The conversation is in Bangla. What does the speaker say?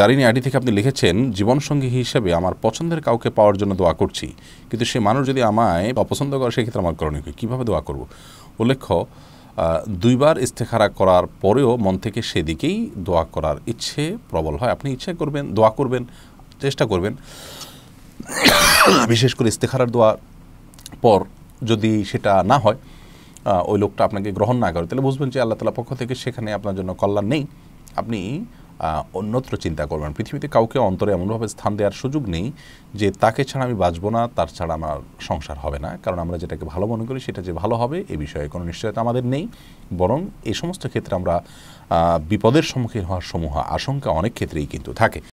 জারিনি আইডি থেকে আপনি লিখেছেন জীবনসঙ্গী হিসেবে আমার পছন্দের কাউকে পাওয়ার জন্য দোয়া করছি কিন্তু সে মানুষ যদি আমায় অপছন্দ করে সেক্ষেত্রে আমার করণীয় কীভাবে দোয়া করব উল্লেখ্য দুইবার ইস্তেখারা করার পরেও মন থেকে সেদিকেই দোয়া করার ইচ্ছে প্রবল হয় আপনি ইচ্ছে করবেন দোয়া করবেন চেষ্টা করবেন বিশেষ করে ইস্তেখারার দোয়ার পর যদি সেটা না হয় ওই লোকটা আপনাকে গ্রহণ না করে তাহলে বুঝবেন যে আল্লাহ তালা পক্ষ থেকে সেখানে আপনার জন্য কল্যাণ নেই আপনি অন্যত্র চিন্তা করবেন পৃথিবীতে কাউকে অন্তরে এমনভাবে স্থান দেওয়ার সুযোগ নেই যে তাকে ছাড়া আমি বাঁচব না তার ছাড়া আমার সংসার হবে না কারণ আমরা যেটাকে ভালো মনে করি সেটা যে ভালো হবে এ বিষয়ে কোনো নিশ্চয়তা আমাদের নেই বরং এই সমস্ত ক্ষেত্রে আমরা বিপদের সম্মুখীন হওয়ার সমূহ আশঙ্কা অনেক ক্ষেত্রেই কিন্তু থাকে